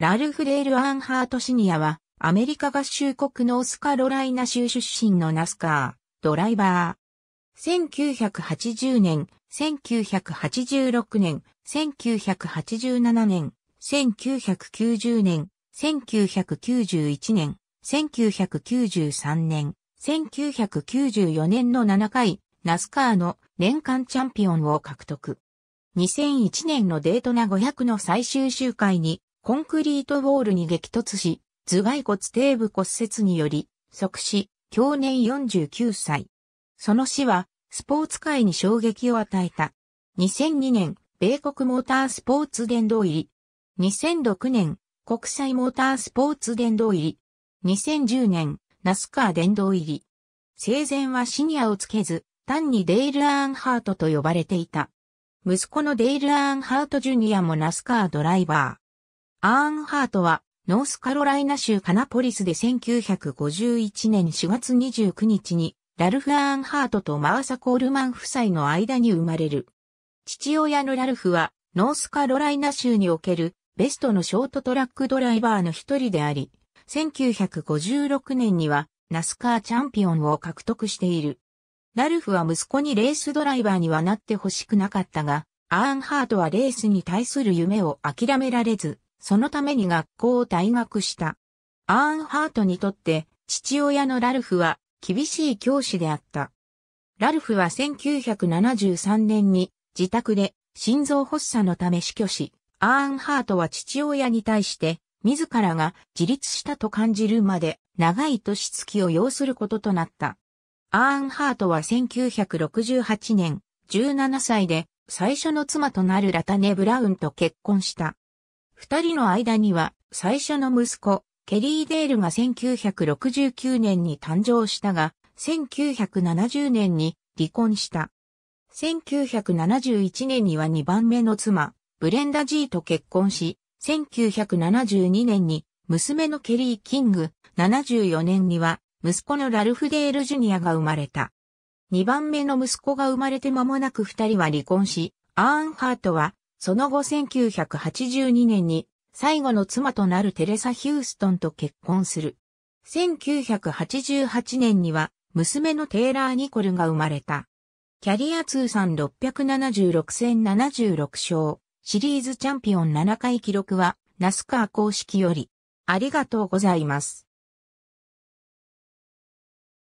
ラルフ・レール・アンハート・シニアは、アメリカ合衆国のオスカロライナ州出身のナスカー、ドライバー。1980年、1986年、1987年、1990年、1991年、1993年、1994年の7回、ナスカーの年間チャンピオンを獲得。2001年のデートナ500の最終周回にコンクリートウォールに激突し、頭蓋骨底部骨折により、即死、去年49歳。その死は、スポーツ界に衝撃を与えた。2002年、米国モータースポーツ殿堂入り。2006年、国際モータースポーツ殿堂入り。2010年、ナスカー殿堂入り。生前はシニアをつけず、単にデイル・アーンハートと呼ばれていた。息子のデイル・アーンハート・ジュニアもナスカードライバー。アーンハートは、ノースカロライナ州カナポリスで1951年4月29日に、ラルフ・アーンハートとマーサ・コールマン夫妻の間に生まれる。父親のラルフは、ノースカロライナ州における、ベストのショートトラックドライバーの一人であり、1956年には、ナスカーチャンピオンを獲得している。ラルフは息子にレースドライバーにはなってほしくなかったが、アーンハートはレースに対する夢を諦められず、そのために学校を退学した。アーンハートにとって父親のラルフは厳しい教師であった。ラルフは1973年に自宅で心臓発作のため死去し、アーンハートは父親に対して自らが自立したと感じるまで長い年月を要することとなった。アーンハートは1968年17歳で最初の妻となるラタネ・ブラウンと結婚した。二人の間には、最初の息子、ケリー・デールが1969年に誕生したが、1970年に離婚した。1971年には2番目の妻、ブレンダ・ジーと結婚し、1972年に娘のケリー・キング、74年には息子のラルフ・デール・ジュニアが生まれた。2番目の息子が生まれて間もなく2人は離婚し、アーンハートはその後1982年に最後の妻となるテレサ・ヒューストンと結婚する。1988年には娘のテイラー・ニコルが生まれた。キャリア通算676戦76勝、シリーズチャンピオン7回記録はナスカー公式より。ありがとうございます。